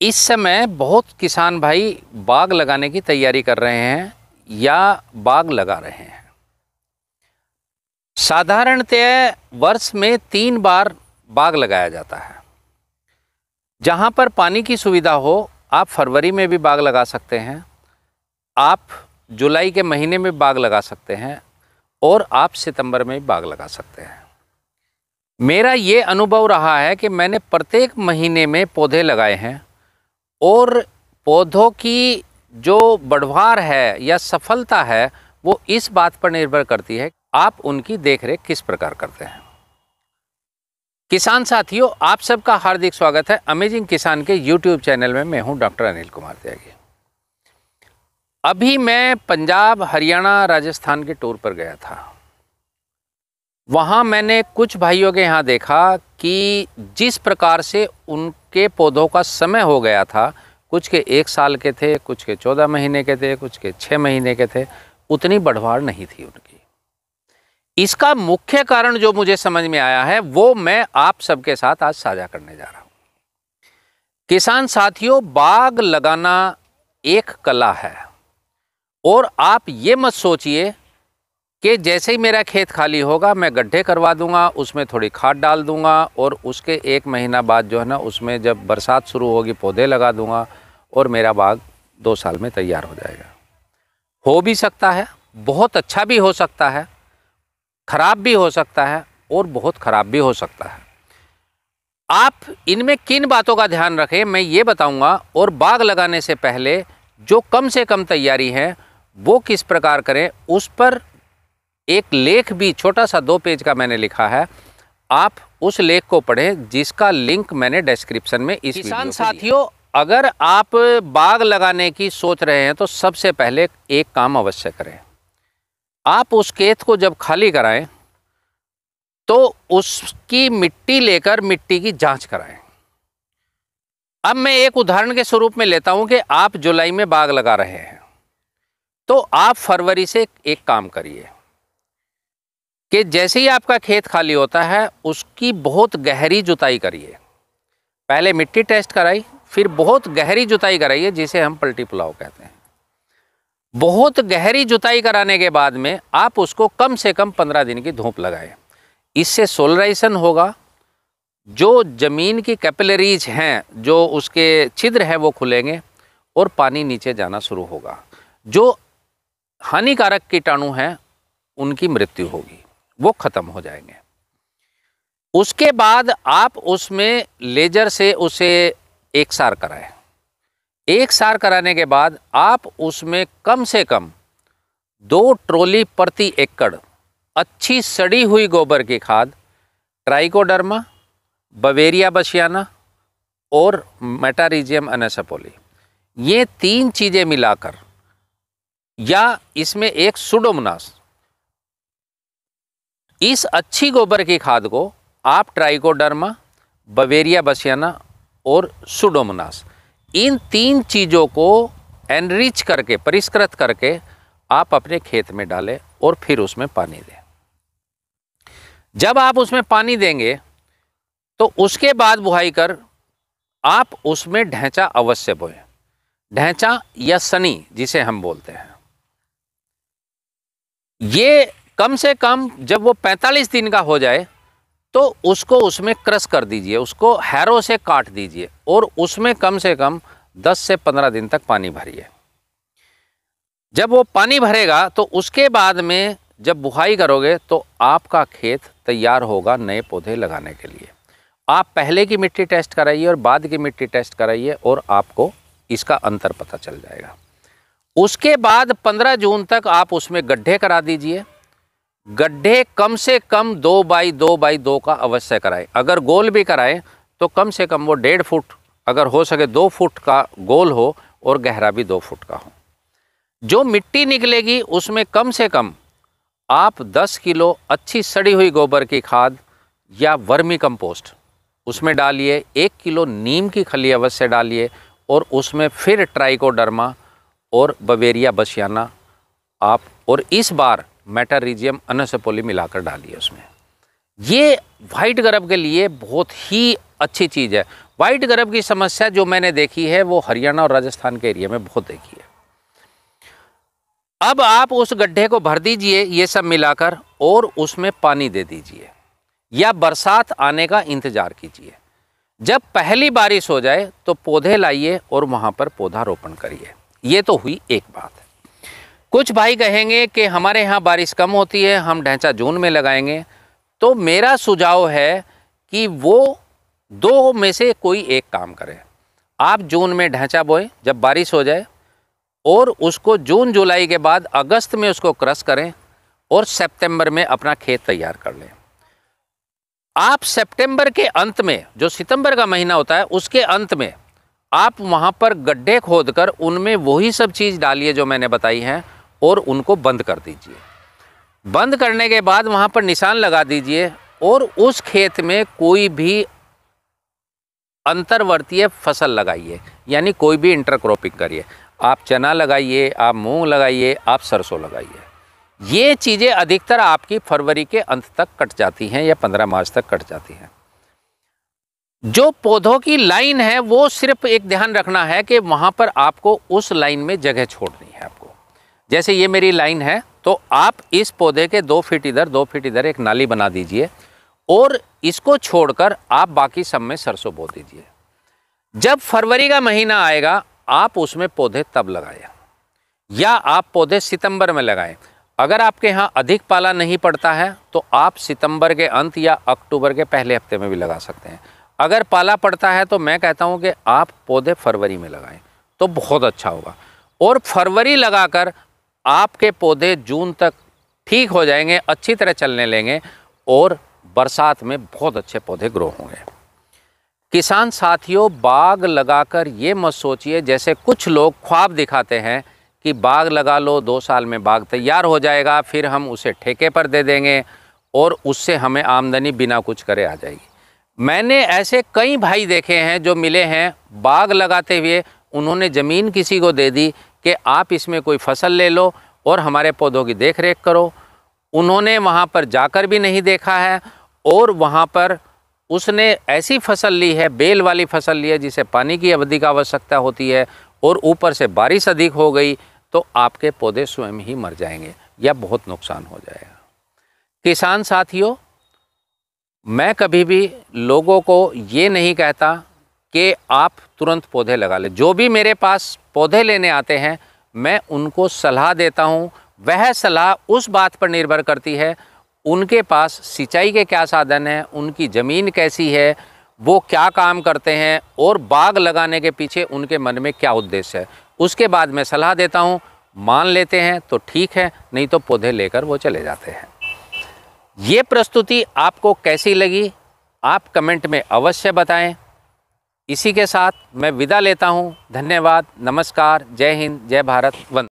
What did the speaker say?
इस समय बहुत किसान भाई बाग लगाने की तैयारी कर रहे हैं या बाग लगा रहे हैं साधारणतः वर्ष में तीन बार बाग लगाया जाता है जहां पर पानी की सुविधा हो आप फरवरी में भी बाग लगा सकते हैं आप जुलाई के महीने में बाग लगा सकते हैं और आप सितंबर में बाग लगा सकते हैं मेरा ये अनुभव रहा है कि मैंने प्रत्येक महीने में पौधे लगाए हैं और पौधों की जो बढ़वार है या सफलता है वो इस बात पर निर्भर करती है आप उनकी देखरेख किस प्रकार करते हैं किसान साथियों आप सबका हार्दिक स्वागत है अमेजिंग किसान के यूट्यूब चैनल में मैं हूं डॉक्टर अनिल कुमार त्यागी अभी मैं पंजाब हरियाणा राजस्थान के टूर पर गया था वहाँ मैंने कुछ भाइयों के यहाँ देखा कि जिस प्रकार से उनके पौधों का समय हो गया था कुछ के एक साल के थे कुछ के चौदह महीने के थे कुछ के छः महीने के थे उतनी बढ़वाड़ नहीं थी उनकी इसका मुख्य कारण जो मुझे समझ में आया है वो मैं आप सबके साथ आज साझा करने जा रहा हूँ किसान साथियों बाग लगाना एक कला है और आप ये मत सोचिए कि जैसे ही मेरा खेत खाली होगा मैं गड्ढे करवा दूंगा उसमें थोड़ी खाद डाल दूंगा और उसके एक महीना बाद जो है ना उसमें जब बरसात शुरू होगी पौधे लगा दूंगा और मेरा बाग दो साल में तैयार हो जाएगा हो भी सकता है बहुत अच्छा भी हो सकता है ख़राब भी हो सकता है और बहुत ख़राब भी हो सकता है आप इनमें किन बातों का ध्यान रखें मैं ये बताऊँगा और बाग लगाने से पहले जो कम से कम तैयारी है वो किस प्रकार करें उस पर एक लेख भी छोटा सा दो पेज का मैंने लिखा है आप उस लेख को पढ़ें जिसका लिंक मैंने डिस्क्रिप्शन में इस किसान साथियों अगर आप बाग लगाने की सोच रहे हैं तो सबसे पहले एक काम अवश्य करें आप उस खेत को जब खाली कराएं तो उसकी मिट्टी लेकर मिट्टी की जांच कराएं अब मैं एक उदाहरण के स्वरूप में लेता हूं कि आप जुलाई में बाग लगा रहे हैं तो आप फरवरी से एक काम करिए कि जैसे ही आपका खेत खाली होता है उसकी बहुत गहरी जुताई करिए पहले मिट्टी टेस्ट कराई फिर बहुत गहरी जुताई कराइए जिसे हम पलटी पुलाव कहते हैं बहुत गहरी जुताई कराने के बाद में आप उसको कम से कम पंद्रह दिन की धूप लगाएं इससे सोलराइसन होगा जो ज़मीन की कैपिलरीज हैं जो उसके छिद्र हैं वो खुलेंगे और पानी नीचे जाना शुरू होगा जो हानिकारक कीटाणु हैं उनकी मृत्यु होगी वो ख़त्म हो जाएंगे उसके बाद आप उसमें लेजर से उसे एक सार कराएं एक सार कराने के बाद आप उसमें कम से कम दो ट्रोली प्रति एकड़ अच्छी सड़ी हुई गोबर की खाद ट्राइकोडर्मा बवेरिया बशियाना और मेटारिजियम अनेसपोली ये तीन चीज़ें मिलाकर या इसमें एक सुडोमनास इस अच्छी गोबर की खाद को आप ट्राइकोडर्मा बवेरिया बसियाना और सुडोमनास इन तीन चीज़ों को एनरिच करके परिष्कृत करके आप अपने खेत में डालें और फिर उसमें पानी दें जब आप उसमें पानी देंगे तो उसके बाद बुहाई कर आप उसमें ढैंचा अवश्य बोएं ढैंचा या सनी जिसे हम बोलते हैं ये कम से कम जब वो 45 दिन का हो जाए तो उसको उसमें क्रश कर दीजिए उसको हैरो से काट दीजिए और उसमें कम से कम 10 से 15 दिन तक पानी भरिए जब वो पानी भरेगा तो उसके बाद में जब बुहाई करोगे तो आपका खेत तैयार होगा नए पौधे लगाने के लिए आप पहले की मिट्टी टेस्ट कराइए और बाद की मिट्टी टेस्ट कराइए और आपको इसका अंतर पता चल जाएगा उसके बाद 15 जून तक आप उसमें गड्ढे करा दीजिए गड्ढे कम से कम दो बाई दो बाई दो का अवश्य कराएं अगर गोल भी कराएं तो कम से कम वो डेढ़ फुट अगर हो सके दो फुट का गोल हो और गहरा भी दो फुट का हो जो मिट्टी निकलेगी उसमें कम से कम आप 10 किलो अच्छी सड़ी हुई गोबर की खाद या वर्मी कंपोस्ट उसमें डालिए एक किलो नीम की खली अवश्य डालिए और उसमें फिर ट्राइकोडर्मा और बवेरिया बसियाना आप और इस बार मेटारीजियम अनसपोली मिलाकर डालिए उसमें ये वाइट गर्भ के लिए बहुत ही अच्छी चीज़ है वाइट गर्भ की समस्या जो मैंने देखी है वो हरियाणा और राजस्थान के एरिया में बहुत देखी है अब आप उस गड्ढे को भर दीजिए ये सब मिलाकर और उसमें पानी दे दीजिए या बरसात आने का इंतज़ार कीजिए जब पहली बारिश हो जाए तो पौधे लाइए और वहाँ पर पौधा रोपण करिए ये तो हुई एक बात कुछ भाई कहेंगे कि हमारे यहाँ बारिश कम होती है हम ढांचा जून में लगाएंगे तो मेरा सुझाव है कि वो दो में से कोई एक काम करें आप जून में ढांचा बोएं जब बारिश हो जाए और उसको जून जुलाई के बाद अगस्त में उसको क्रश करें और सितंबर में अपना खेत तैयार कर लें आप सितंबर के अंत में जो सितंबर का महीना होता है उसके अंत में आप वहाँ पर गड्ढे खोद कर उनमें वही सब चीज़ डालिए जो मैंने बताई हैं और उनको बंद कर दीजिए बंद करने के बाद वहाँ पर निशान लगा दीजिए और उस खेत में कोई भी अंतर्वर्तीय फसल लगाइए यानी कोई भी इंटरक्रॉपिंग करिए आप चना लगाइए आप मूंग लगाइए आप सरसों लगाइए ये चीज़ें अधिकतर आपकी फरवरी के अंत तक कट जाती हैं या पंद्रह मार्च तक कट जाती हैं जो पौधों की लाइन है वो सिर्फ एक ध्यान रखना है कि वहाँ पर आपको उस लाइन में जगह छोड़नी है आपको जैसे ये मेरी लाइन है तो आप इस पौधे के दो फीट इधर दो फीट इधर एक नाली बना दीजिए और इसको छोड़कर आप बाकी सब में सरसों बो दीजिए जब फरवरी का महीना आएगा आप उसमें पौधे तब लगाएं या आप पौधे सितंबर में लगाएं अगर आपके यहाँ अधिक पाला नहीं पड़ता है तो आप सितंबर के अंत या अक्टूबर के पहले हफ्ते में भी लगा सकते हैं अगर पाला पड़ता है तो मैं कहता हूँ कि आप पौधे फरवरी में लगाएं तो बहुत अच्छा होगा और फरवरी लगाकर आपके पौधे जून तक ठीक हो जाएंगे अच्छी तरह चलने लेंगे और बरसात में बहुत अच्छे पौधे ग्रो होंगे किसान साथियों बाग लगाकर ये मत सोचिए जैसे कुछ लोग ख्वाब दिखाते हैं कि बाग लगा लो दो साल में बाग तैयार हो जाएगा फिर हम उसे ठेके पर दे देंगे और उससे हमें आमदनी बिना कुछ करे आ जाएगी मैंने ऐसे कई भाई देखे हैं जो मिले हैं बाग लगाते हुए उन्होंने ज़मीन किसी को दे दी कि आप इसमें कोई फसल ले लो और हमारे पौधों की देख रेख करो उन्होंने वहाँ पर जाकर भी नहीं देखा है और वहाँ पर उसने ऐसी फसल ली है बेल वाली फसल ली है जिसे पानी की अवधि का आवश्यकता होती है और ऊपर से बारिश अधिक हो गई तो आपके पौधे स्वयं ही मर जाएंगे या बहुत नुकसान हो जाएगा किसान साथियों मैं कभी भी लोगों को ये नहीं कहता कि आप तुरंत पौधे लगा लें जो भी मेरे पास पौधे लेने आते हैं मैं उनको सलाह देता हूँ वह सलाह उस बात पर निर्भर करती है उनके पास सिंचाई के क्या साधन हैं उनकी ज़मीन कैसी है वो क्या काम करते हैं और बाग लगाने के पीछे उनके मन में क्या उद्देश्य है उसके बाद मैं सलाह देता हूँ मान लेते हैं तो ठीक है नहीं तो पौधे लेकर वो चले जाते हैं ये प्रस्तुति आपको कैसी लगी आप कमेंट में अवश्य बताएं इसी के साथ मैं विदा लेता हूँ धन्यवाद नमस्कार जय हिंद जय भारत वंद